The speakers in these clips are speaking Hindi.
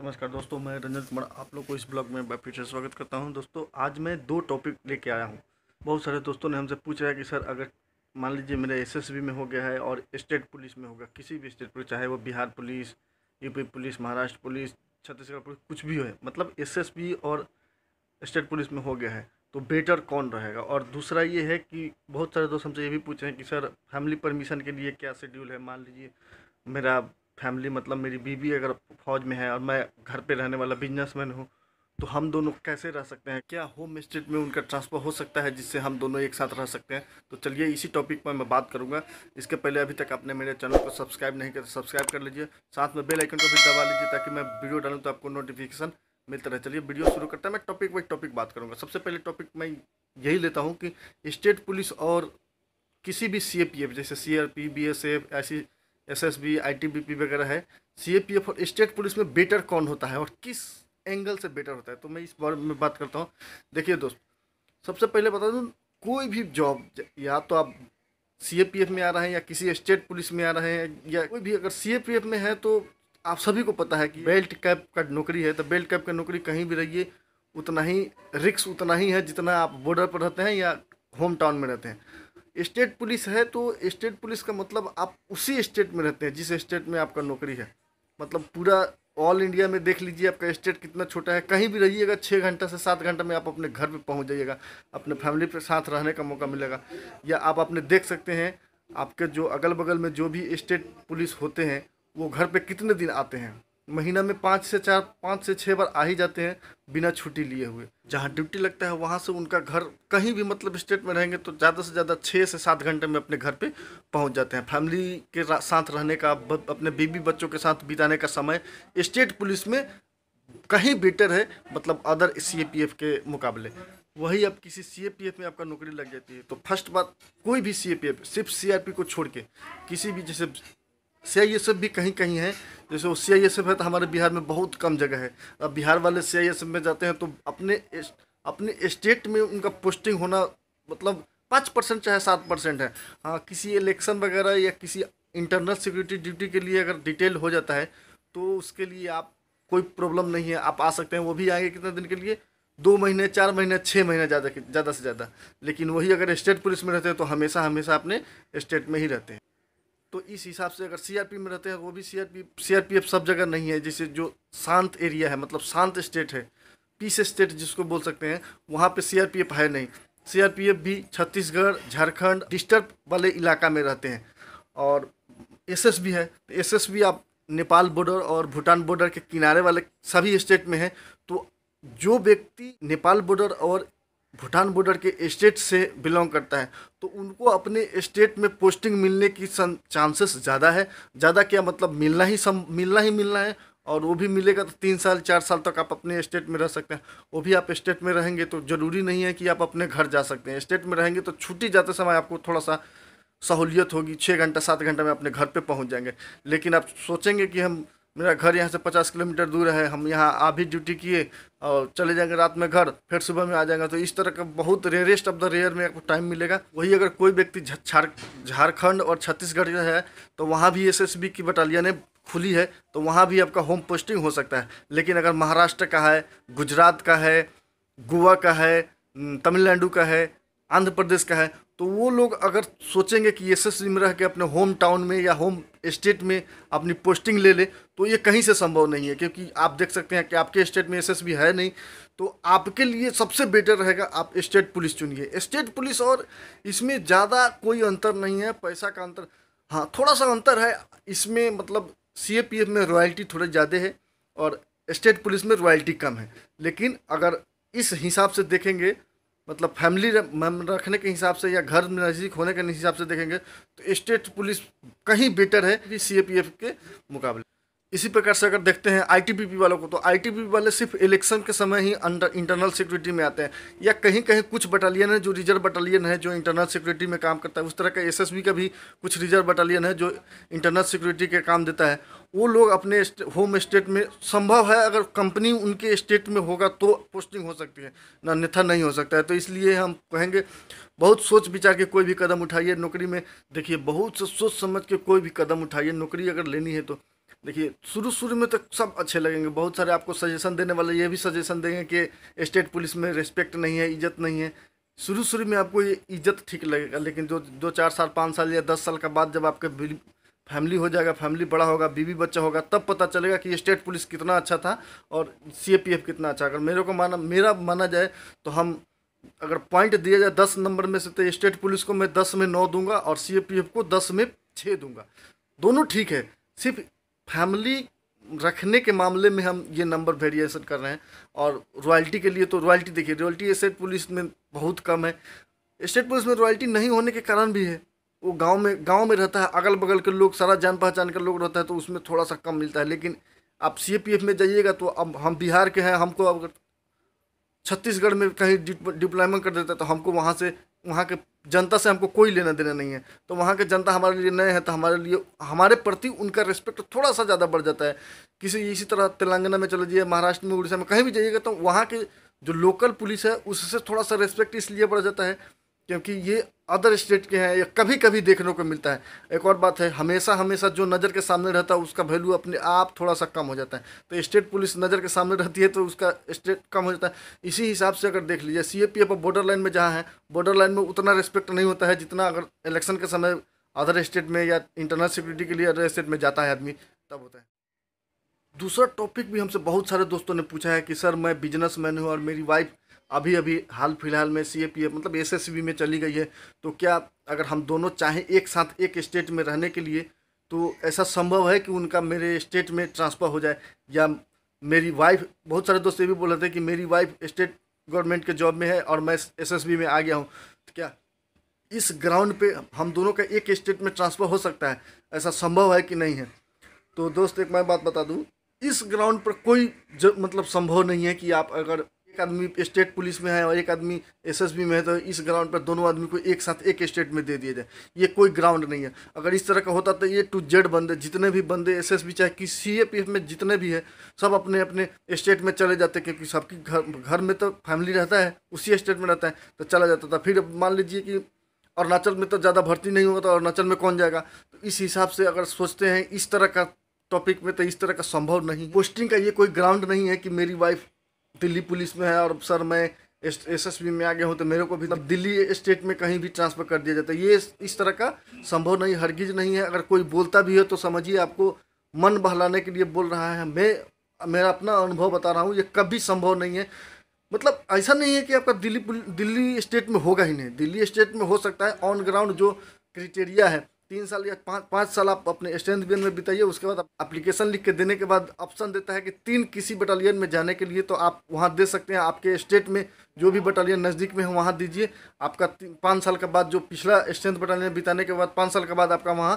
नमस्कार दोस्तों मैं रंजन कुमार आप लोग को इस ब्लॉग में फिर से स्वागत करता हूं दोस्तों आज मैं दो टॉपिक लेके आया हूं बहुत सारे दोस्तों ने हमसे पूछा है कि सर अगर मान लीजिए मेरे एसएसबी में हो गया है और स्टेट पुलिस में होगा किसी भी स्टेट पुलिस चाहे वो Bihar police UP police Maharashtra police Chhattisgarh police कुछ भी हो मतलब एस और स्टेट पुलिस में हो गया है तो बेटर कौन रहेगा और दूसरा ये है कि बहुत सारे दोस्त हमसे ये भी पूछ रहे हैं कि सर फैमिली परमिशन के लिए क्या शेड्यूल है मान लीजिए मेरा फैमिली मतलब मेरी बीवी अगर फौज में है और मैं घर पे रहने वाला बिजनेसमैन हूँ तो हम दोनों कैसे रह सकते हैं क्या होम स्टेट में उनका ट्रांसफ़र हो सकता है जिससे हम दोनों एक साथ रह सकते हैं तो चलिए इसी टॉपिक पर मैं बात करूंगा इसके पहले अभी तक आपने मेरे चैनल को सब्सक्राइब नहीं कर सब्सक्राइब तो कर लीजिए साथ में बेल आइकन को भी दबा लीजिए ताकि मैं वीडियो डालूँ तो आपको नोटिफिकेशन मिलता रहे चलिए वीडियो शुरू करता है मैं टॉपिक बाई टॉपिक बात करूँगा सबसे पहले टॉपिक मैं यही लेता हूँ कि स्टेट पुलिस और किसी भी सी जैसे C R P B S F ऐसी एसएसबी आईटीबीपी वगैरह है सीएपीएफ और स्टेट पुलिस में बेटर कौन होता है और किस एंगल से बेटर होता है तो मैं इस बारे में बात करता हूँ देखिए दोस्त सबसे पहले बता दूँ कोई भी जॉब या तो आप सीएपीएफ में आ रहे हैं या किसी स्टेट पुलिस में आ रहे हैं या कोई भी अगर सीएपीएफ में है तो आप सभी को पता है कि बेल्ट कैप का नौकरी है तो बेल्ट कैप का नौकरी कहीं भी रहिए उतना ही रिक्स उतना ही है जितना आप बॉर्डर पर रहते हैं या होम टाउन में रहते हैं स्टेट पुलिस है तो स्टेट पुलिस का मतलब आप उसी स्टेट में रहते हैं जिस स्टेट में आपका नौकरी है मतलब पूरा ऑल इंडिया में देख लीजिए आपका स्टेट कितना छोटा है कहीं भी रहिएगा छः घंटा से सात घंटा में आप अपने घर पे पहुंच जाइएगा अपने फैमिली के साथ रहने का मौका मिलेगा या आप अपने देख सकते हैं आपके जो अगल बगल में जो भी स्टेट पुलिस होते हैं वो घर पे कितने दिन आते हैं महीना में पाँच से चार पाँच से छः बार आ ही जाते हैं बिना छुट्टी लिए हुए जहाँ ड्यूटी लगता है वहाँ से उनका घर कहीं भी मतलब स्टेट में रहेंगे तो ज़्यादा से ज़्यादा छः से सात घंटे में अपने घर पे पहुँच जाते हैं फैमिली के साथ रहने का अपने बीबी बच्चों के साथ बिताने का समय स्टेट पुलिस में कहीं बेटर है मतलब अदर सी के मुकाबले वही अब किसी सी में आपका नौकरी लग जाती है तो फर्स्ट बात कोई भी सी सिर्फ सी को छोड़ के किसी भी जैसे सी आई एस एफ भी कहीं कहीं है जैसे वो सी आई एस एफ है तो हमारे बिहार में बहुत कम जगह है अब बिहार वाले सी आई एस एफ में जाते हैं तो अपने अपने स्टेट में उनका पोस्टिंग होना मतलब पाँच परसेंट चाहे सात परसेंट है हाँ किसी इलेक्शन वगैरह या किसी इंटरनल सिक्योरिटी ड्यूटी के लिए अगर डिटेल हो जाता है तो उसके लिए आप कोई प्रॉब्लम नहीं है आप आ सकते हैं वो भी आएंगे कितने दिन के लिए दो महीने चार महीने छः महीने ज़्यादा ज़्यादा से ज़्यादा लेकिन वही अगर स्टेट पुलिस में रहते हैं तो हमेशा हमेशा अपने स्टेट में ही रहते हैं तो इस हिसाब से अगर सीआरपी में रहते हैं वो भी सीआरपी सीआरपीएफ सब जगह नहीं है जैसे जो शांत एरिया है मतलब शांत स्टेट है पीस स्टेट जिसको बोल सकते हैं वहाँ पे सीआरपीएफ है नहीं सीआरपीएफ भी छत्तीसगढ़ झारखंड डिस्टर्ब वाले इलाका में रहते हैं और एस भी है एस तो भी आप नेपाल बॉर्डर और भूटान बॉर्डर के किनारे वाले सभी स्टेट में है तो जो व्यक्ति नेपाल बॉर्डर और भूटान बॉर्डर के स्टेट से बिलोंग करता है तो उनको अपने स्टेट में पोस्टिंग मिलने की चांसेस ज़्यादा है ज़्यादा क्या मतलब मिलना ही सम मिलना ही मिलना है और वो भी मिलेगा तो तीन साल चार साल तक आप अपने स्टेट में रह सकते हैं वो भी आप स्टेट में रहेंगे तो ज़रूरी नहीं है कि आप अपने घर जा सकते हैं स्टेट में रहेंगे तो छुट्टी जाते समय आपको थोड़ा सा सहूलियत होगी छः घंटा सात घंटा में अपने घर पर पहुँच जाएंगे लेकिन आप सोचेंगे कि हम मेरा घर यहाँ से पचास किलोमीटर दूर है हम यहाँ आ भी ड्यूटी किए और चले जाएंगे रात में घर फिर सुबह में आ जाएंगे तो इस तरह का बहुत रेयरेस्ट ऑफ द रेयर में आपको टाइम मिलेगा वही अगर कोई व्यक्ति झारखंड और छत्तीसगढ़ है तो वहाँ भी एस की बटालियन खुली है तो वहाँ भी आपका होम पोस्टिंग हो सकता है लेकिन अगर महाराष्ट्र का है गुजरात का है गोवा का है तमिलनाडु का है आंध्र प्रदेश का है तो वो लोग अगर सोचेंगे कि एस में रह के अपने होम टाउन में या होम स्टेट में अपनी पोस्टिंग ले ले तो ये कहीं से संभव नहीं है क्योंकि आप देख सकते हैं कि आपके स्टेट में एसएसबी है नहीं तो आपके लिए सबसे बेटर रहेगा आप स्टेट पुलिस चुनिए स्टेट पुलिस और इसमें ज़्यादा कोई अंतर नहीं है पैसा का अंतर हाँ थोड़ा सा अंतर है इसमें मतलब सी में रॉयल्टी थोड़े ज़्यादा है और स्टेट पुलिस में रॉयल्टी कम है लेकिन अगर इस हिसाब से देखेंगे मतलब फैमिली रखने के हिसाब से या घर में नज़दीक होने के हिसाब से देखेंगे तो स्टेट पुलिस कहीं बेटर है सी ए पी एफ के मुकाबले इसी प्रकार से अगर देखते हैं आईटीबीपी वालों को तो आईटीबीपी वाले सिर्फ इलेक्शन के समय ही अंडर इंटरनल सिक्योरिटी में आते हैं या कहीं कहीं कुछ बटालियन है जो रिजर्व बटालियन है जो इंटरनल सिक्योरिटी में काम करता है उस तरह का एसएसबी का भी कुछ रिजर्व बटालियन है जो इंटरनल सिक्योरिटी के काम देता है वो लोग अपने होम स्टेट में संभव है अगर कंपनी उनके स्टेट में होगा तो पोस्टिंग हो सकती है अन्यथा नहीं हो सकता है तो इसलिए हम कहेंगे बहुत सोच विचार के कोई भी कदम उठाइए नौकरी में देखिए बहुत सोच समझ के कोई भी कदम उठाइए नौकरी अगर लेनी है तो देखिए शुरू शुरू में तो सब अच्छे लगेंगे बहुत सारे आपको सजेशन देने वाले ये भी सजेशन देंगे कि स्टेट पुलिस में रिस्पेक्ट नहीं है इज्जत नहीं है शुरू शुरू में आपको ये इज्जत ठीक लगेगा लेकिन जो दो चार साल पाँच साल या दस साल का बाद जब आपके फैमिली हो जाएगा फैमिली बड़ा होगा बीवी बच्चा होगा तब पता चलेगा कि स्टेट पुलिस कितना अच्छा था और सी कितना अच्छा अगर मेरे को माना मेरा माना जाए तो हम अगर पॉइंट दिया जाए दस नंबर में से तो स्टेट पुलिस को मैं दस में नौ दूंगा और सी को दस में छः दूंगा दोनों ठीक है सिर्फ फैमिली रखने के मामले में हम ये नंबर वेरिएशन कर रहे हैं और रॉयल्टी के लिए तो रॉयल्टी देखिए रॉयल्टी स्टेट पुलिस में बहुत कम है स्टेट पुलिस में रॉयल्टी नहीं होने के कारण भी है वो गांव में गांव में रहता है अगल बगल के लोग सारा जान पहचान के लोग रहता है तो उसमें थोड़ा सा कम मिलता है लेकिन आप सी में जाइएगा तो अब हम बिहार के हैं हमको अगर छत्तीसगढ़ में कहीं डिप्लॉयमेंट कर देता है तो हमको वहाँ से वहाँ के जनता से हमको कोई लेना देना नहीं है तो वहाँ के जनता हमारे लिए नए हैं तो हमारे लिए हमारे प्रति उनका रिस्पेक्ट थोड़ा सा ज़्यादा बढ़ जाता है किसी इसी तरह तेलंगाना में चले जाइए महाराष्ट्र में उड़ीसा में कहीं भी जाइएगा तो वहाँ के जो लोकल पुलिस है उससे थोड़ा सा रेस्पेक्ट इसलिए बढ़ जाता है क्योंकि ये अदर स्टेट के हैं या कभी कभी देखने को मिलता है एक और बात है हमेशा हमेशा जो नज़र के सामने रहता है उसका वैल्यू अपने आप थोड़ा सा कम हो जाता है तो स्टेट पुलिस नज़र के सामने रहती है तो उसका स्टेट कम हो जाता है इसी हिसाब से अगर देख लीजिए C A P F border line में जहाँ है बॉर्डर लाइन में उतना रिस्पेक्ट नहीं होता है जितना अगर इलेक्शन के समय अदर स्टेट में या इंटरनल सिक्योरिटी के लिए अदर स्टेट में जाता है आदमी तब होता है दूसरा टॉपिक भी हमसे बहुत सारे दोस्तों ने पूछा है कि सर मैं बिजनेस मैन हूँ और मेरी वाइफ़ अभी अभी हाल फिलहाल में सी मतलब एस में चली गई है तो क्या अगर हम दोनों चाहें एक साथ एक स्टेट में रहने के लिए तो ऐसा संभव है कि उनका मेरे स्टेट में ट्रांसफ़र हो जाए या मेरी वाइफ बहुत सारे दोस्त ये भी बोल रहे थे कि मेरी वाइफ स्टेट गवर्नमेंट के जॉब में है और मैं एसएसबी में आ गया हूँ तो क्या इस ग्राउंड पे हम दोनों का एक स्टेट में ट्रांसफ़र हो सकता है ऐसा संभव है कि नहीं है तो दोस्त एक मैं बात बता दूँ इस ग्राउंड पर कोई मतलब संभव नहीं है कि आप अगर एक आदमी स्टेट पुलिस में है और एक आदमी एसएसबी में है तो इस ग्राउंड पर दोनों आदमी को एक साथ एक स्टेट में दे दिया जाए ये कोई ग्राउंड नहीं है अगर इस तरह का होता तो ये टू जेड बंदे जितने भी बंदे एसएसबी चाहे कि एफ में जितने भी है सब अपने अपने स्टेट में चले जाते क्योंकि सबकी घर घर में तो फैमिली रहता है उसी स्टेट में रहता है तो चला जाता था फिर मान लीजिए कि अरुणाचल में तो ज़्यादा भर्ती नहीं होगा तो अरुणाचल में कौन जाएगा तो इस हिसाब से अगर सोचते हैं इस तरह का टॉपिक में तो इस तरह का संभव नहीं पोस्टिंग का ये कोई ग्राउंड नहीं है कि मेरी वाइफ दिल्ली पुलिस में है और सर मैं एस एस में आ गया हूँ तो मेरे को भी दिल्ली स्टेट में कहीं भी ट्रांसफ़र कर दिया जाता है ये इस तरह का संभव नहीं हरगिज नहीं है अगर कोई बोलता भी है तो समझिए आपको मन बहलाने के लिए बोल रहा है मैं मेरा अपना अनुभव बता रहा हूँ ये कभी संभव नहीं है मतलब ऐसा नहीं है कि आपका दिल्ली दिल्ली स्टेट में होगा ही नहीं दिल्ली स्टेट में हो सकता है ऑन ग्राउंड जो क्रिटेरिया है तीन साल या पाँच पाँच साल आप अपने स्ट्रेंथ बियन में बिताइए उसके बाद अप्लीकेशन लिख के देने के बाद ऑप्शन देता है कि तीन किसी बटालियन में जाने के लिए तो आप वहाँ दे सकते हैं आपके स्टेट में जो भी बटालियन नज़दीक में है वहाँ दीजिए आपका पाँच साल के बाद जो पिछला स्ट्रेंथ बटालियन बिताने के बाद पाँच साल के बाद आपका वहाँ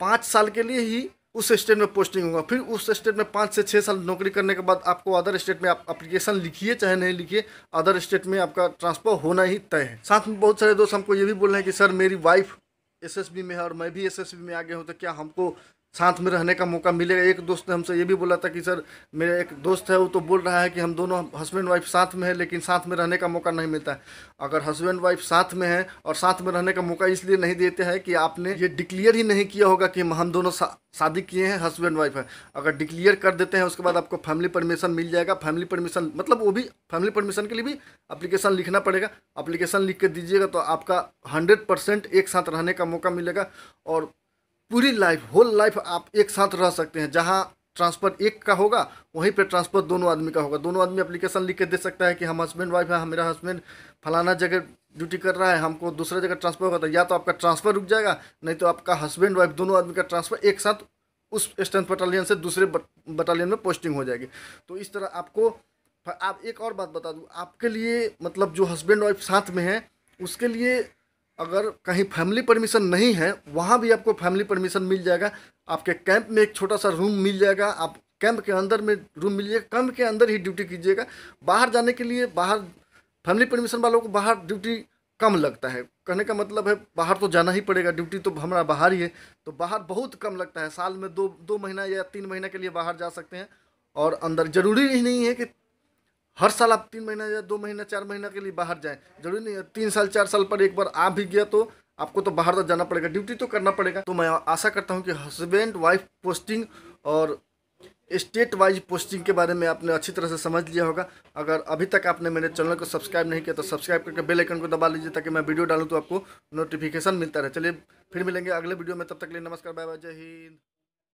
पाँच साल के लिए ही उस स्टेट में पोस्टिंग होगा फिर उस स्टेट में पाँच से छः साल नौकरी करने के बाद आपको अदर स्टेट में आप अप्लीकेशन लिखिए चाहे नहीं लिखिए अदर स्टेट में आपका ट्रांसफ़र होना ही तय है साथ में बहुत सारे दोस्त हमको ये भी बोल रहे हैं कि सर मेरी वाइफ एसएसबी में है और मैं भी एसएसबी में आ गया हूँ तो क्या हमको साथ में रहने का मौका मिलेगा एक दोस्त ने हमसे ये भी बोला था कि सर मेरा एक दोस्त है वो तो बोल रहा है कि हम दोनों हस्बैंड वाइफ साथ में है लेकिन साथ में रहने का मौका नहीं मिलता है अगर हस्बैंड वाइफ साथ में है और साथ में रहने का मौका इसलिए नहीं देते हैं कि आपने ये डिक्लियर ही नहीं किया होगा कि हम दोनों शादी किए हैं हस्बैंड वाइफ है अगर डिक्लियर कर देते हैं उसके बाद आपको फैमिली परमिशन मिल जाएगा फैमिली परमिशन मतलब वो भी फैमिली परमिशन के लिए भी अप्लीकेशन लिखना पड़ेगा अप्लीकेशन लिख के दीजिएगा तो आपका हंड्रेड परसेंट एक साथ रहने का मौका मिलेगा और पूरी लाइफ होल लाइफ आप एक साथ रह सकते हैं जहाँ ट्रांसफ़र एक का होगा वहीं पे ट्रांसफ़र दोनों आदमी का होगा दोनों आदमी एप्लीकेशन लिख के दे सकता है कि हम हस्बैंड वाइफ है मेरा हस्बैंड फलाना जगह ड्यूटी कर रहा है हमको दूसरा जगह ट्रांसफ़र होगा तो या तो आपका ट्रांसफ़र रुक जाएगा नहीं तो आपका हस्बैंड वाइफ दोनों आदमी का ट्रांसफ़र एक साथ उस स्टेंस बटालियन से दूसरे बटालियन में पोस्टिंग हो जाएगी तो इस तरह आपको आप एक और बात बता दूँ आपके लिए मतलब जो हस्बैंड वाइफ साथ में है उसके लिए अगर कहीं फैमिली परमिशन नहीं है वहाँ भी आपको फैमिली परमिशन मिल जाएगा आपके कैंप में एक छोटा सा रूम मिल जाएगा आप कैंप के अंदर में रूम मिल जाएगा कैंप के अंदर ही ड्यूटी कीजिएगा बाहर जाने के लिए बाहर फैमिली परमिशन वालों को बाहर ड्यूटी कम लगता है कहने का मतलब है बाहर तो जाना ही पड़ेगा ड्यूटी तो हमारा बाहर ही है तो बाहर बहुत कम लगता है साल में दो दो महीना या तीन महीना के लिए बाहर जा सकते हैं और अंदर ज़रूरी नहीं है कि हर साल आप तीन महीना या दो महीना चार महीना के लिए बाहर जाएं जरूरी नहीं है तीन साल चार साल पर एक बार आ भी गया तो आपको तो बाहर तो जाना पड़ेगा ड्यूटी तो करना पड़ेगा तो मैं आशा करता हूँ कि हस्बैंड वाइफ पोस्टिंग और स्टेट वाइज पोस्टिंग के बारे में आपने अच्छी तरह से समझ लिया होगा अगर अभी तक आपने मेरे चैनल को सब्सक्राइब नहीं किया तो सब्सक्राइब करके बेल आइकन को दबा लीजिए ताकि मैं वीडियो डालूँ तो आपको नोटिफिकेशन मिलता रहे चलिए फिर मिलेंगे अगले वीडियो में तब तक लिए नमस्कार बाय बाय जय हिंद